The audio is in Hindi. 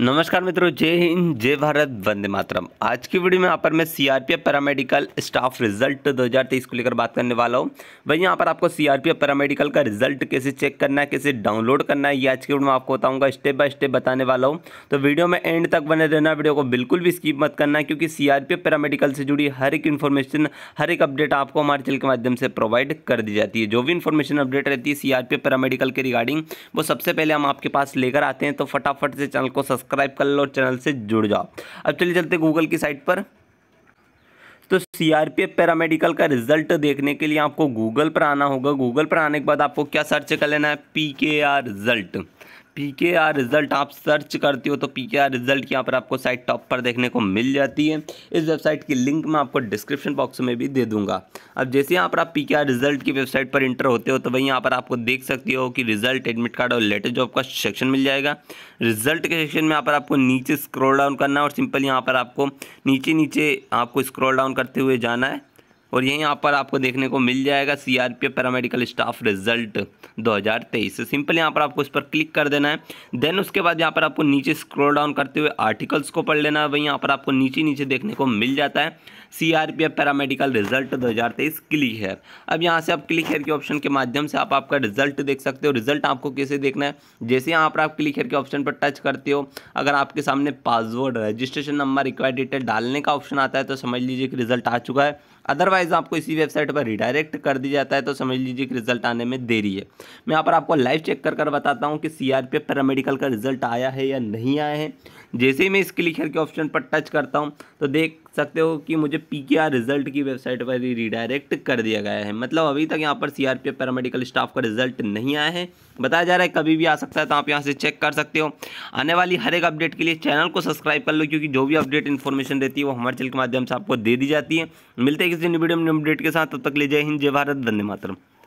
नमस्कार मित्रों जय हिंद जय भारत वंदे मातरम आज की वीडियो में यहाँ पर मैं सीआरपीएफ पैरामेडिकल स्टाफ रिजल्ट 2023 को लेकर बात करने वाला हूँ भाई यहाँ पर आपको सीआरपीएफ पैरामेडिकल का रिजल्ट कैसे चेक करना है कैसे डाउनलोड करना है ये आज की वीडियो में आपको बताऊँगा स्टेप बाय स्टेप बताने वाला हूँ तो वीडियो में एंड तक बने रहना वीडियो को बिल्कुल भी स्कीप मत करना क्योंकि सीआरपीएफ पैरामेडिकल से जुड़ी हर एक इन्फॉर्मेशन हर एक अपडेट आपको हमारे चैनल के माध्यम से प्रोवाइड कर दी जाती है जो भी इन्फॉर्मेशन अपडेट रहती है सीआरपीएफ पैरामेडिकल के रिगार्डिंग वो सबसे पहले हम आपके पास लेकर आते हैं तो फटाफट से चैनल को सब्सक्राइब सब्सक्राइब कर लो और चैनल से जुड़ जाओ अब चलिए चलते गूगल की साइट पर तो सीआरपीएफ पैरामेडिकल का रिजल्ट देखने के लिए आपको गूगल पर आना होगा गूगल पर आने के बाद आपको क्या सर्च कर लेना है P K R result P K R result आप सर्च करते हो तो पी के आर रिजल्ट यहाँ पर आपको साइट टॉप पर देखने को मिल जाती है इस वेबसाइट की लिंक मैं आपको डिस्क्रिप्शन बॉक्स में भी दे दूंगा अब जैसे यहाँ पर आप पी के आर रिजल्ट की वेबसाइट पर इंटर होते हो तो वहीं यहाँ पर आपको देख सकते हो कि रिजल्ट एडमिट कार्ड और लेटेस्ट जॉब का सेक्शन मिल जाएगा रिजल्ट के सेक्शन में यहाँ पर आपको नीचे स्क्रोल डाउन करना है और सिंपल यहाँ पर आपको नीचे नीचे आपको स्क्रोल डाउन करते हुए जाना है और यही यहाँ पर आपको देखने को मिल जाएगा C R P paramedical staff result 2023 simple यहाँ पर आपको इस पर क्लिक कर देना है देन उसके बाद यहाँ पर आपको नीचे स्क्रॉल डाउन करते हुए आर्टिकल्स को पढ़ लेना है वहीं यहाँ पर आपको नीचे नीचे देखने को मिल जाता है C R P paramedical result 2023 click है अब यहाँ से आप क्लिक हेयर के ऑप्शन के माध्यम से आप आपका रिजल्ट देख सकते हो रिजल्ट आपको कैसे देखना है जैसे यहाँ पर आप क्लिक हेयर के ऑप्शन पर टच करते हो अगर आपके सामने password registration number require detail डालने का ऑप्शन आता है तो समझ लीजिए कि रिजल्ट आ चुका है अदरवाइज अदरवाइज आपको इसी वेबसाइट पर रिडायरेक्ट कर दिया जाता है तो समझ लीजिए कि रिजल्ट आने में देरी है मैं यहाँ पर आपको लाइव चेक कर कर बताता हूँ कि सी पैरामेडिकल का रिजल्ट आया है या नहीं आया है जैसे ही मैं इस क्लिक करके ऑप्शन पर टच करता हूँ तो देख सकते हो कि मुझे पी के आर रिजल्ट की वेबसाइट पर ही रिडायरेक्ट कर दिया गया है मतलब अभी तक यहाँ पर C R P F paramedical staff का रिजल्ट नहीं आया है बताया जा रहा है कभी भी आ सकता है तो आप यहाँ से चेक कर सकते हो आने वाली हर एक अपडेट के लिए चैनल को सब्सक्राइब कर लो क्योंकि जो भी अपडेट इन्फॉर्मेशन रहती है वो हमारे चैनल के माध्यम से आपको दे दी जाती है मिलते हैं किसी वीडियो में अपडेट के साथ तब तक ले जय हिंद जय भारत धन्य मातरम